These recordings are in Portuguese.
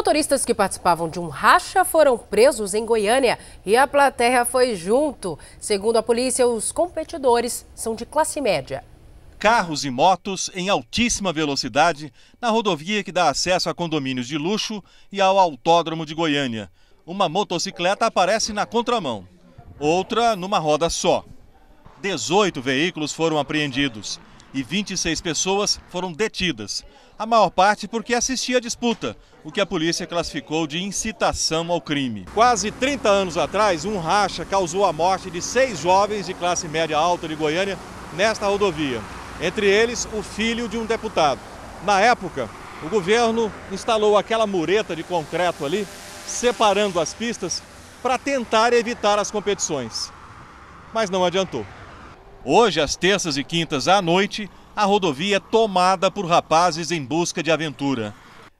Motoristas que participavam de um racha foram presos em Goiânia e a plateia foi junto. Segundo a polícia, os competidores são de classe média. Carros e motos em altíssima velocidade na rodovia que dá acesso a condomínios de luxo e ao Autódromo de Goiânia. Uma motocicleta aparece na contramão, outra numa roda só. 18 veículos foram apreendidos e 26 pessoas foram detidas. A maior parte porque assistia à disputa, o que a polícia classificou de incitação ao crime. Quase 30 anos atrás, um racha causou a morte de seis jovens de classe média alta de Goiânia nesta rodovia. Entre eles, o filho de um deputado. Na época, o governo instalou aquela mureta de concreto ali, separando as pistas, para tentar evitar as competições. Mas não adiantou. Hoje, às terças e quintas à noite, a rodovia é tomada por rapazes em busca de aventura.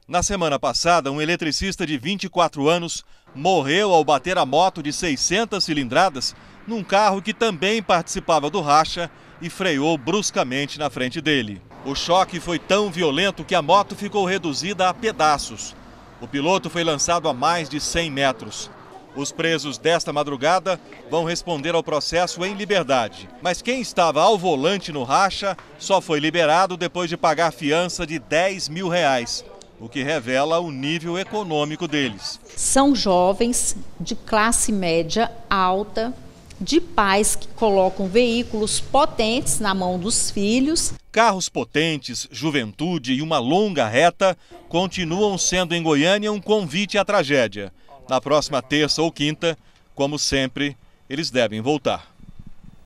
Na semana passada, um eletricista de 24 anos morreu ao bater a moto de 600 cilindradas num carro que também participava do racha e freou bruscamente na frente dele. O choque foi tão violento que a moto ficou reduzida a pedaços. O piloto foi lançado a mais de 100 metros. Os presos desta madrugada vão responder ao processo em liberdade. Mas quem estava ao volante no racha só foi liberado depois de pagar fiança de 10 mil reais, o que revela o nível econômico deles. São jovens de classe média alta, de pais que colocam veículos potentes na mão dos filhos. Carros potentes, juventude e uma longa reta continuam sendo em Goiânia um convite à tragédia na próxima terça ou quinta, como sempre, eles devem voltar.